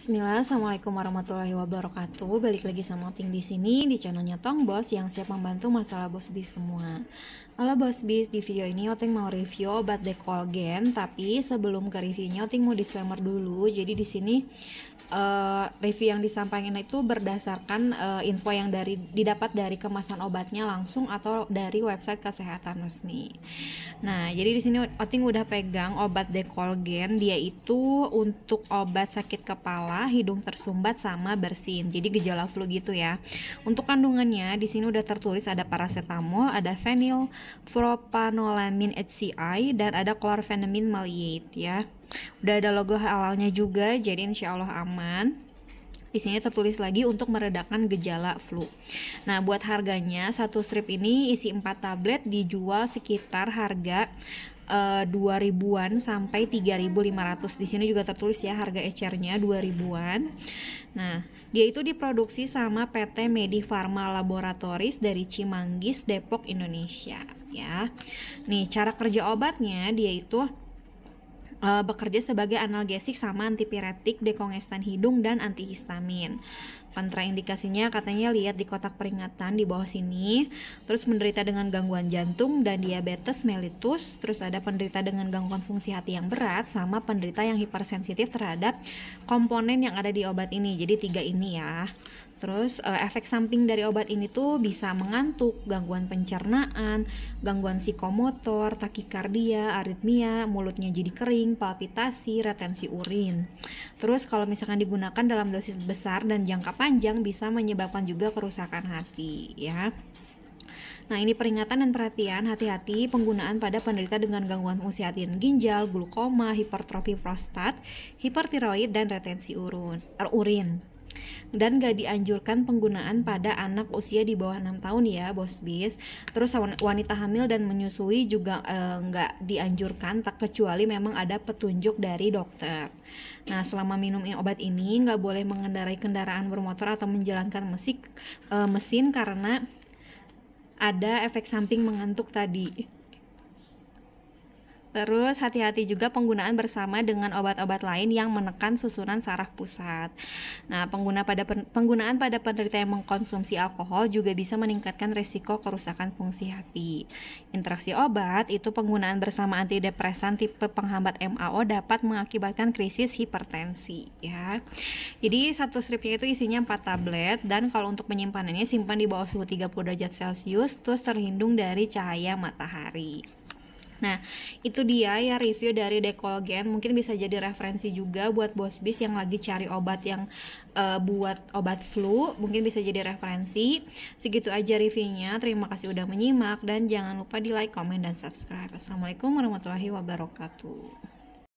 Bismillah, Assalamualaikum warahmatullahi wabarakatuh. Balik lagi sama Ting di sini di channelnya Tong Bos yang siap membantu masalah bos bis semua. Halo bos bis, di video ini Oting mau review obat dekolgen, tapi sebelum ke reviewnya Oting mau disclaimer dulu. Jadi di sini uh, review yang disampaikan itu berdasarkan uh, info yang dari didapat dari kemasan obatnya langsung atau dari website kesehatan resmi. Nah, jadi di sini Oting udah pegang obat dekolgen, dia itu untuk obat sakit kepala hidung tersumbat sama bersin. Jadi gejala flu gitu ya. Untuk kandungannya di sini udah tertulis ada paracetamol, ada fenil HCI dan ada chlorphenamine maleate ya. Udah ada logo halalnya juga, jadi insyaallah aman di sini tertulis lagi untuk meredakan gejala flu. Nah, buat harganya satu strip ini isi 4 tablet dijual sekitar harga uh, eh, 2000 ribu sampai 3500. Di sini juga tertulis ya harga ecernya 2000-an. Nah, dia itu diproduksi sama PT Medi Pharma Laboratoris dari Cimanggis, Depok, Indonesia ya. Nih, cara kerja obatnya dia itu uh, bekerja sebagai analgesik sama antipiretik, dekongestan hidung dan antihistamin. Kontraindikasinya katanya lihat di kotak peringatan di bawah sini, terus menderita dengan gangguan jantung dan diabetes mellitus, terus ada penderita dengan gangguan fungsi hati yang berat sama penderita yang hipersensitif terhadap komponen yang ada di obat ini. Jadi tiga ini ya. Terus eh, efek samping dari obat ini tuh bisa mengantuk, gangguan pencernaan, gangguan psikomotor, takikardia, aritmia, mulutnya jadi kering, palpitasi, retensi urin. Terus kalau misalkan digunakan dalam dosis besar dan jangka panjang bisa menyebabkan juga kerusakan hati ya. Nah, ini peringatan dan perhatian hati-hati penggunaan pada penderita dengan gangguan fungsi hati dan ginjal, glukoma, hipertrofi prostat, hipertiroid dan retensi urun, er, urin dan gak dianjurkan penggunaan pada anak usia di bawah 6 tahun ya bos bis terus wanita hamil dan menyusui juga nggak eh, dianjurkan tak kecuali memang ada petunjuk dari dokter nah selama minum obat ini nggak boleh mengendarai kendaraan bermotor atau menjalankan mesik, eh, mesin karena ada efek samping mengantuk tadi Terus hati-hati juga penggunaan bersama dengan obat-obat lain yang menekan susunan saraf pusat. Nah, pengguna pada pen, penggunaan pada penderita yang mengkonsumsi alkohol juga bisa meningkatkan risiko kerusakan fungsi hati. Interaksi obat itu penggunaan bersama antidepresan tipe penghambat MAO dapat mengakibatkan krisis hipertensi ya. Jadi satu stripnya itu isinya 4 tablet dan kalau untuk penyimpanannya simpan di bawah suhu 30 derajat Celcius terus terhindung dari cahaya matahari. Nah, itu dia ya review dari Decolgen Mungkin bisa jadi referensi juga buat bos bis yang lagi cari obat yang uh, buat obat flu. Mungkin bisa jadi referensi. Segitu aja reviewnya. Terima kasih udah menyimak dan jangan lupa di like, comment, dan subscribe. Assalamualaikum warahmatullahi wabarakatuh.